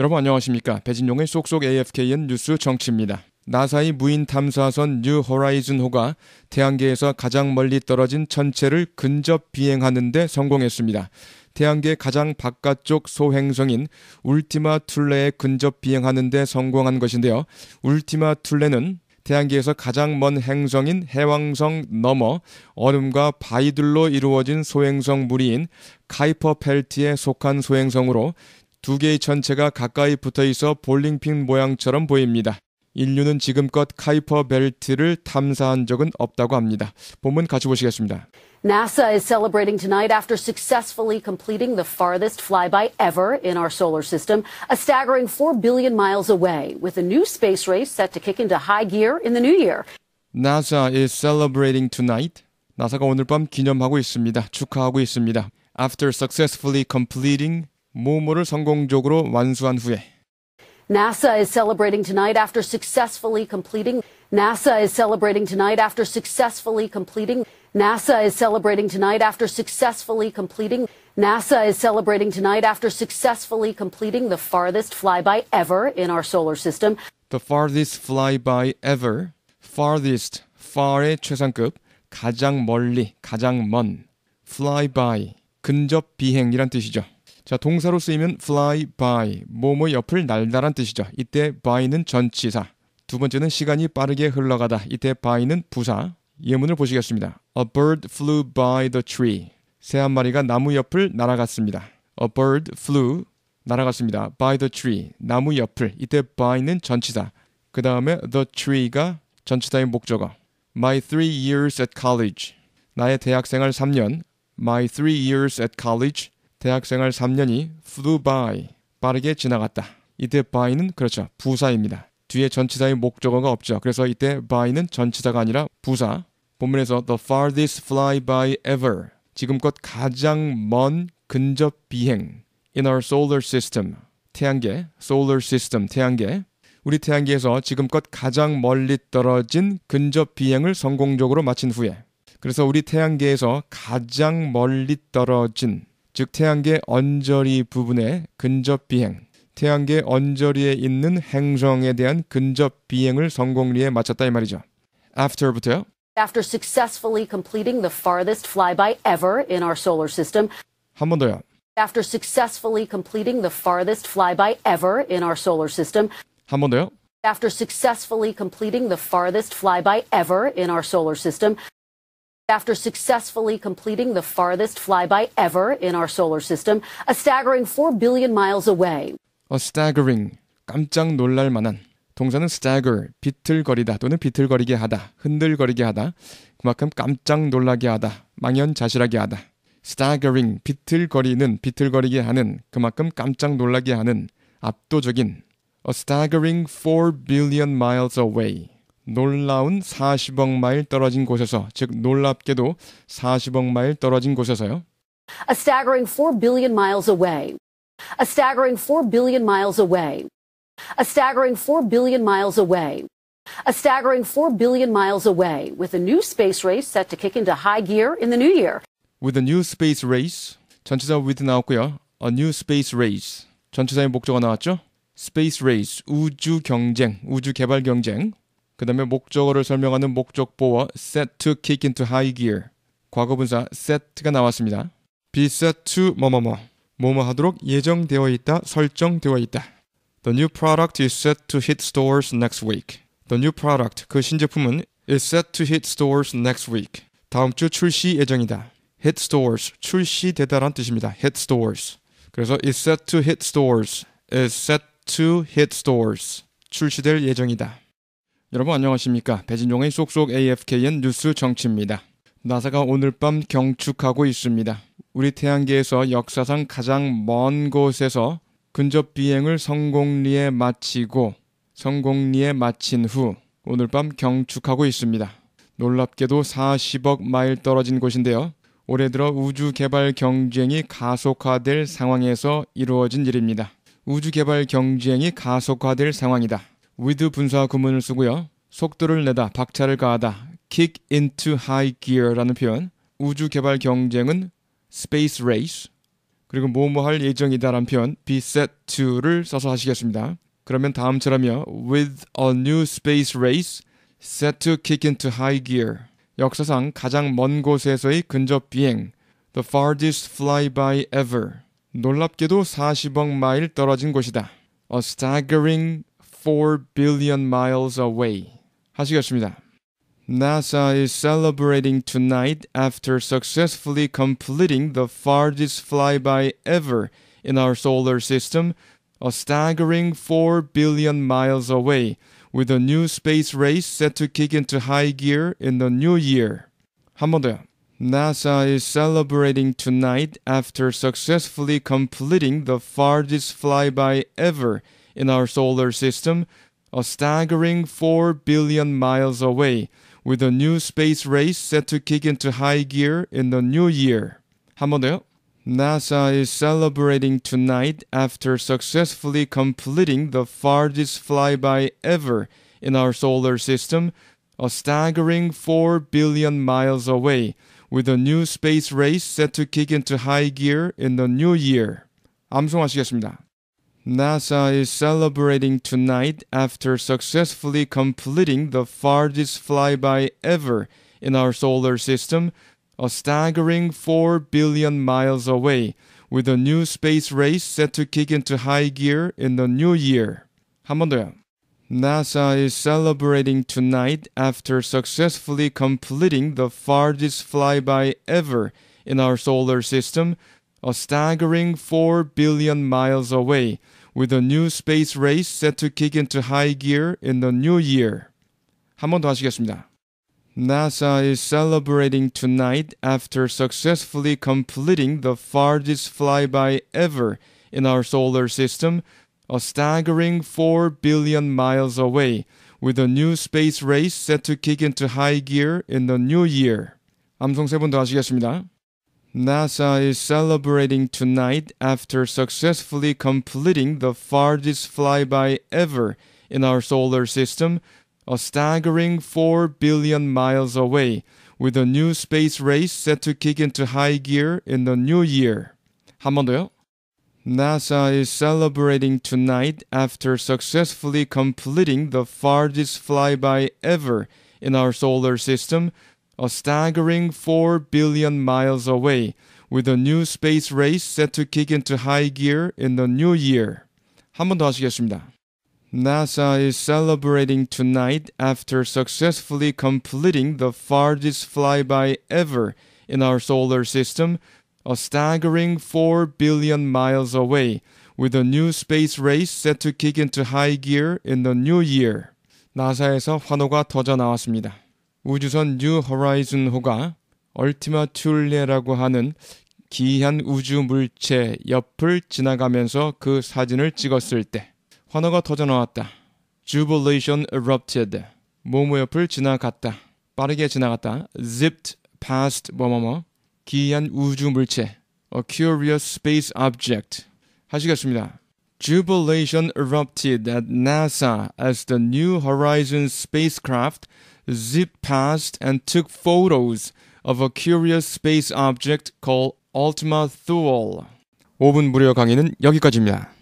여러분 안녕하십니까? 배진용의 쏙쏙 AFKN 뉴스 정치입니다. 나사의 무인 탐사선 뉴 호라이즌호가 태양계에서 가장 멀리 떨어진 천체를 근접 비행하는데 성공했습니다. 태양계 가장 바깥쪽 소행성인 울티마 툴레에 근접 비행하는데 성공한 것인데요. 울티마 툴레는 태양계에서 가장 먼 행성인 해왕성 너머 얼음과 바이들로 이루어진 소행성 무리인 카이퍼 펠트에 속한 소행성으로 두 개의 천체가 가까이 붙어 있어 볼링핀 모양처럼 보입니다. 인류는 지금껏 카이퍼 벨트를 탐사한 적은 없다고 합니다. 본문 같이 보시겠습니다. NASA is celebrating tonight after successfully completing the farthest flyby ever in our solar system, a staggering 4 billion miles away, with a new space race set to kick into high gear in the new year. NASA is celebrating tonight. 나사가 오늘 밤 기념하고 있습니다. 축하하고 있습니다. After successfully completing 모모를 성공적으로 완수한 후에 NASA is celebrating tonight after successfully completing NASA is celebrating tonight after successfully completing NASA is celebrating tonight after successfully completing NASA is celebrating tonight after successfully completing the farthest flyby ever in our solar system. The farthest flyby ever. farthest far의 최상급 가장 멀리 가장 먼 flyby 근접 비행이란 뜻이죠. 자, 동사로 쓰이면 fly by, 몸의 옆을 날다란 뜻이죠. 이때 by는 전치사. 두 번째는 시간이 빠르게 흘러가다. 이때 by는 부사. 예문을 보시겠습니다. A bird flew by the tree. 새 한 마리가 나무 옆을 날아갔습니다. A bird flew 날아갔습니다. by the tree 나무 옆을 이때 by는 전치사. 그 다음에 the tree가 전치사의 목적어. My three years at college 나의 대학생활 3년. My three years at college 대학생활 3년이 flew by, 빠르게 지나갔다. 이때 by는 그렇죠. 부사입니다. 뒤에 전치사의 목적어가 없죠. 그래서 이때 by는 전치사가 아니라 부사. 본문에서 the farthest fly by ever, 지금껏 가장 먼 근접 비행 in our solar system, 태양계, solar system, 태양계. 우리 태양계에서 지금껏 가장 멀리 떨어진 근접 비행을 성공적으로 마친 후에 그래서 우리 태양계에서 가장 멀리 떨어진 즉 태양계 언저리 부분의 근접 비행, 태양계 언저리에 있는 행성에 대한 근접 비행을 성공리에 마쳤다 이 말이죠. After부터요. After successfully completing the farthest flyby ever in our solar system. 한 번 더요. After successfully completing the farthest flyby ever in our solar system. 한 번 더요. After successfully completing the farthest flyby ever in our solar system. After successfully completing the farthest flyby ever in our solar system, a staggering 4 billion miles away. A staggering 깜짝 놀랄 만한 동사는 stagger 비틀거리다 또는 비틀거리게 하다 흔들거리게 하다 그만큼 깜짝 놀라게 하다 망연자실하게 하다 staggering 비틀거리는 비틀거리게 하는 그만큼 깜짝 놀라게 하는 압도적인 a staggering 4 billion miles away 놀라운 40억 마일 떨어진 곳에서 즉 놀랍게도 40억 마일 떨어진 곳에서요. A staggering 4 billion miles away. A staggering 4 billion miles away. A staggering 4 billion miles away. A staggering 4 billion miles away with a new space race set to kick into high gear in the new year. With a new space race 전체사 with 나왔고요. A new space race 전체사의 목적어 나왔죠? 스페이스 레이스, 우주 경쟁, 우주 개발 경쟁, 그 다음에 목적어를 설명하는 목적보어 set to kick into high gear 과거분사 set가 나왔습니다. be set to 뭐뭐뭐 뭐뭐 하도록 예정되어 있다, 설정되어 있다. The new product is set to hit stores next week. The new product 그 신제품은 is set to hit stores next week. 다음 주 출시 예정이다. hit stores 출시되다란 뜻입니다. hit stores. 그래서 is set to hit stores is set to hit stores 출시될 예정이다. 여러분 안녕하십니까. 배진종의 쏙쏙 AFKN 뉴스 정치입니다. 나사가 오늘 밤 경축하고 있습니다. 우리 태양계에서 역사상 가장 먼 곳에서 근접 비행을 성공리에 마치고 성공리에 마친 후 오늘 밤 경축하고 있습니다. 놀랍게도 40억 마일 떨어진 곳인데요. 올해 들어 우주 개발 경쟁이 가속화될 상황에서 이루어진 일입니다. 우주 개발 경쟁이 가속화될 상황이다. with 분사 구문을 쓰고요. 속도를 내다, 박차를 가하다, kick into high gear라는 표현, 우주 개발 경쟁은 space race, 그리고 뭐뭐 할 예정이다라는 표현 be set to를 써서 하시겠습니다. 그러면 다음처럼요. With a new space race set to kick into high gear. 역사상 가장 먼 곳에서의 근접 비행. The farthest flyby ever. 놀랍게도 40억 마일 떨어진 곳이다. A staggering 4 billion miles away. 하시겠습니다. NASA is celebrating tonight after successfully completing the farthest flyby ever in our solar system, a staggering 4 billion miles away, with a new space race set to kick into high gear in the new year. 한 더요. NASA is celebrating tonight after successfully completing the farthest flyby ever in our solar system, a staggering 4 billion miles away, with a new space race set to kick into high gear in the new year. 한 NASA is celebrating tonight after successfully completing the farthest flyby ever in our solar system, a staggering 4 billion miles away, with a new space race set to kick into high gear in the new year. 암송하시겠습니다. NASA is celebrating tonight after successfully completing the farthest flyby ever in our solar system, a staggering 4 billion miles away, with a new space race set to kick into high gear in the new year. 한 NASA is celebrating tonight after successfully completing the farthest flyby ever in our solar system, a staggering 4 billion miles away, with a new space race set to kick into high gear in the new year. 한 번 더 하시겠습니다. NASA is celebrating tonight after successfully completing the farthest flyby ever in our solar system, a staggering 4 billion miles away, with a new space race set to kick into high gear in the new year. 암송 세분더 하시겠습니다. NASA is celebrating tonight after successfully completing the farthest flyby ever in our solar system, a staggering 4 billion miles away, with a new space race set to kick into high gear in the new year. 한 더요. NASA is celebrating tonight after successfully completing the farthest flyby ever in our solar system, a staggering 4 billion miles away, with a new space race set to kick into high gear in the new year. 한 하시겠습니다. NASA is celebrating tonight after successfully completing the farthest flyby ever in our solar system, a staggering 4 billion miles away, with a new space race set to kick into high gear in the new year. NASA에서 환호가 터져 나왔습니다. 우주선 뉴 호라이즌호가 얼티마 툴레라고 하는 기이한 우주 물체 옆을 지나가면서 그 사진을 찍었을 때 환호가 터져나왔다. Jubilation erupted. 모모 옆을 지나갔다. 빠르게 지나갔다. zipped past 뭐뭐뭐. 기이한 우주 물체. A curious space object. 하시겠습니다. Jubilation erupted at NASA as the New Horizons spacecraft zipped past and took photos of a curious space object called Ultima Thule. 5분 무료 강의는 여기까지입니다.